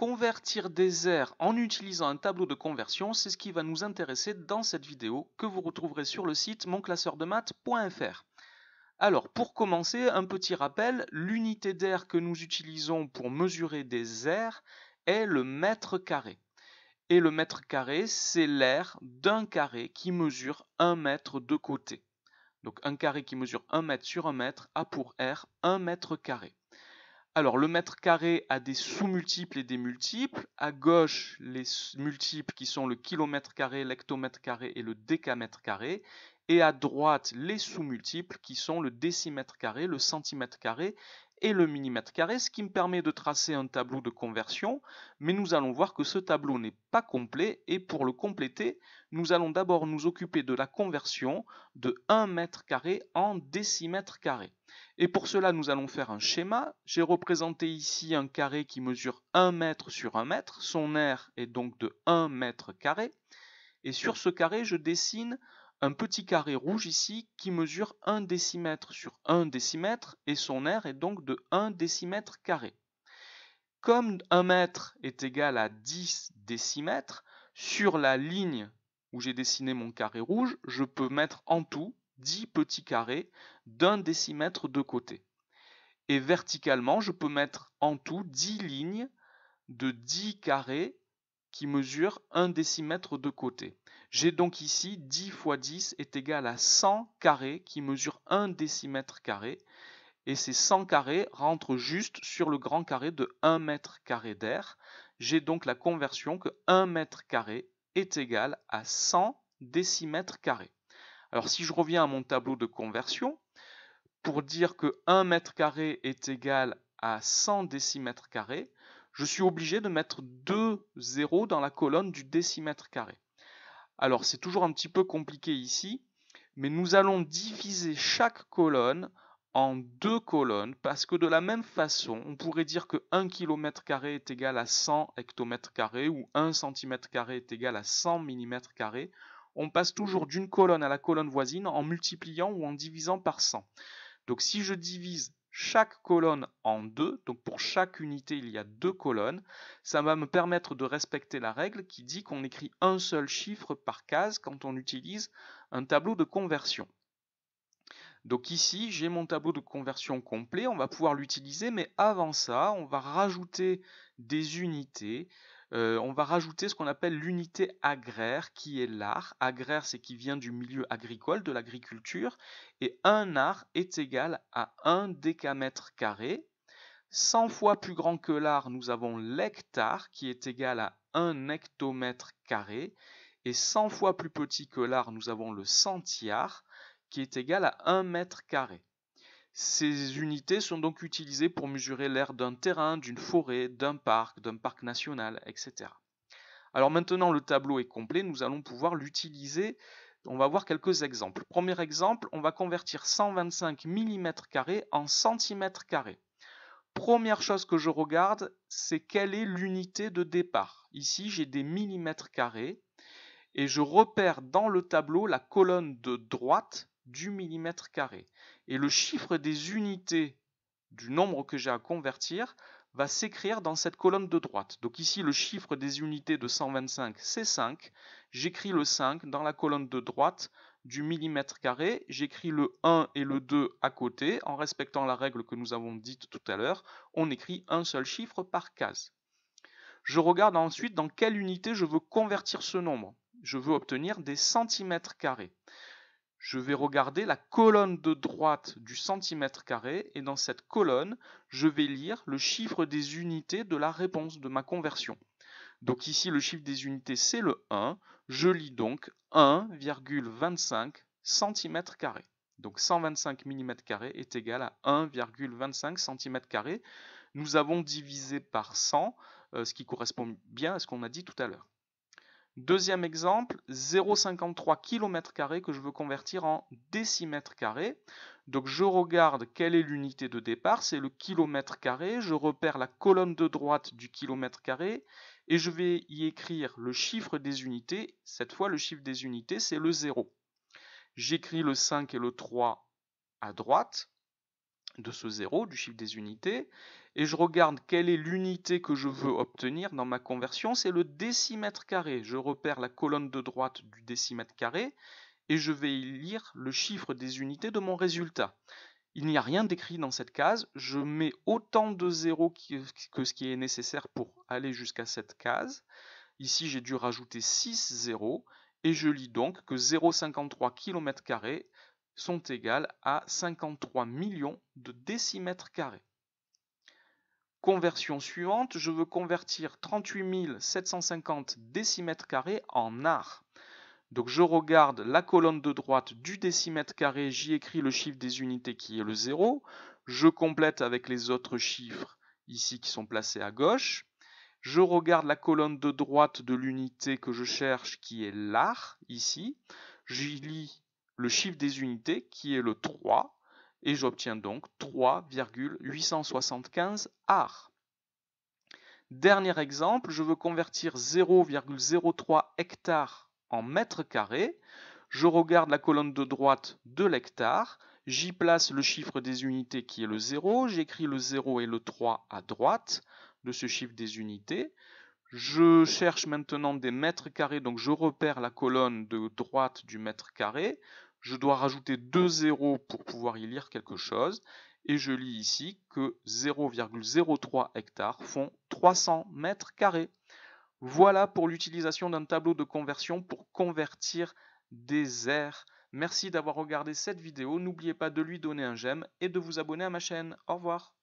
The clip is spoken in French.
Convertir des airs en utilisant un tableau de conversion, c'est ce qui va nous intéresser dans cette vidéo que vous retrouverez sur le site monclasseurdemath.fr. Alors, pour commencer, un petit rappel, l'unité d'air que nous utilisons pour mesurer des airs est le mètre carré. Et le mètre carré, c'est l'air d'un carré qui mesure un mètre de côté. Donc un carré qui mesure un mètre sur un mètre a pour air un mètre carré. Alors, le mètre carré a des sous-multiples et des multiples. À gauche, les multiples qui sont le kilomètre carré, l'hectomètre carré et le décamètre carré. Et à droite, les sous-multiples qui sont le décimètre carré, le centimètre carré et le millimètre carré, ce qui me permet de tracer un tableau de conversion, mais nous allons voir que ce tableau n'est pas complet, et pour le compléter, nous allons d'abord nous occuper de la conversion de 1 mètre carré en décimètre carré. Et pour cela, nous allons faire un schéma. J'ai représenté ici un carré qui mesure 1 mètre sur 1 mètre, son aire est donc de 1 mètre carré, et sur ce carré, je dessine un petit carré rouge ici qui mesure 1 décimètre sur 1 décimètre et son aire est donc de 1 décimètre carré. Comme 1 mètre est égal à 10 décimètres, sur la ligne où j'ai dessiné mon carré rouge, je peux mettre en tout 10 petits carrés d'un décimètre de côté. Et verticalement, je peux mettre en tout 10 lignes de 10 carrés qui mesurent 1 décimètre de côté. J'ai donc ici 10 fois 10 est égal à 100 carrés qui mesure 1 décimètre carré. Et ces 100 carrés rentrent juste sur le grand carré de 1 mètre carré d'air. J'ai donc la conversion que 1 mètre carré est égal à 100 décimètres carrés. Alors si je reviens à mon tableau de conversion, pour dire que 1 mètre carré est égal à 100 décimètres carrés, je suis obligé de mettre 2 zéros dans la colonne du décimètre carré. Alors c'est toujours un petit peu compliqué ici, mais nous allons diviser chaque colonne en deux colonnes parce que de la même façon, on pourrait dire que 1 km est égal à 100 hectomètres carrés ou 1 cm est égal à 100 mm On passe toujours d'une colonne à la colonne voisine en multipliant ou en divisant par 100. Donc si je divise chaque colonne en deux. Donc pour chaque unité, il y a deux colonnes. Ça va me permettre de respecter la règle qui dit qu'on écrit un seul chiffre par case quand on utilise un tableau de conversion. Donc ici, j'ai mon tableau de conversion complet, on va pouvoir l'utiliser, mais avant ça, on va rajouter des unités, euh, on va rajouter ce qu'on appelle l'unité agraire, qui est l'art. Agraire, c'est qui vient du milieu agricole, de l'agriculture, et un art est égal à un décamètre carré. 100 fois plus grand que l'art, nous avons l'hectare, qui est égal à un hectomètre carré, et 100 fois plus petit que l'art, nous avons le centiare, qui est égal à un mètre carré. Ces unités sont donc utilisées pour mesurer l'air d'un terrain, d'une forêt, d'un parc, d'un parc national, etc. Alors maintenant le tableau est complet, nous allons pouvoir l'utiliser. On va voir quelques exemples. Premier exemple, on va convertir 125 mm en cm Première chose que je regarde, c'est quelle est l'unité de départ. Ici, j'ai des mm et je repère dans le tableau la colonne de droite du millimètre carré. Et le chiffre des unités du nombre que j'ai à convertir va s'écrire dans cette colonne de droite. Donc ici, le chiffre des unités de 125, c'est 5. J'écris le 5 dans la colonne de droite du millimètre carré. J'écris le 1 et le 2 à côté. En respectant la règle que nous avons dite tout à l'heure, on écrit un seul chiffre par case. Je regarde ensuite dans quelle unité je veux convertir ce nombre. Je veux obtenir des centimètres carrés je vais regarder la colonne de droite du centimètre carré et dans cette colonne, je vais lire le chiffre des unités de la réponse de ma conversion. Donc ici, le chiffre des unités, c'est le 1. Je lis donc 1,25 cm carré. Donc 125 mm est égal à 1,25 cm carré. Nous avons divisé par 100, euh, ce qui correspond bien à ce qu'on a dit tout à l'heure. Deuxième exemple, 0,53 km que je veux convertir en décimètre carré, Donc je regarde quelle est l'unité de départ, c'est le kilomètre carré. Je repère la colonne de droite du kilomètre carré et je vais y écrire le chiffre des unités. Cette fois, le chiffre des unités, c'est le 0. J'écris le 5 et le 3 à droite de ce 0, du chiffre des unités, et je regarde quelle est l'unité que je veux obtenir dans ma conversion, c'est le décimètre carré. Je repère la colonne de droite du décimètre carré, et je vais y lire le chiffre des unités de mon résultat. Il n'y a rien d'écrit dans cette case, je mets autant de zéros que ce qui est nécessaire pour aller jusqu'à cette case. Ici j'ai dû rajouter 6 zéros, et je lis donc que 0,53 km sont égales à 53 millions de décimètres carrés. Conversion suivante, je veux convertir 38 750 décimètres carrés en art. Donc je regarde la colonne de droite du décimètre carré, j'y écris le chiffre des unités qui est le 0, je complète avec les autres chiffres ici qui sont placés à gauche, je regarde la colonne de droite de l'unité que je cherche qui est l'art ici, j'y lis le chiffre des unités qui est le 3, et j'obtiens donc 3,875 ar. Dernier exemple, je veux convertir 0,03 hectare en mètres carrés. Je regarde la colonne de droite de l'hectare, j'y place le chiffre des unités qui est le 0, j'écris le 0 et le 3 à droite de ce chiffre des unités. Je cherche maintenant des mètres carrés, donc je repère la colonne de droite du mètre carré je dois rajouter deux zéros pour pouvoir y lire quelque chose. Et je lis ici que 0,03 hectares font 300 mètres carrés. Voilà pour l'utilisation d'un tableau de conversion pour convertir des airs. Merci d'avoir regardé cette vidéo, n'oubliez pas de lui donner un j'aime et de vous abonner à ma chaîne. Au revoir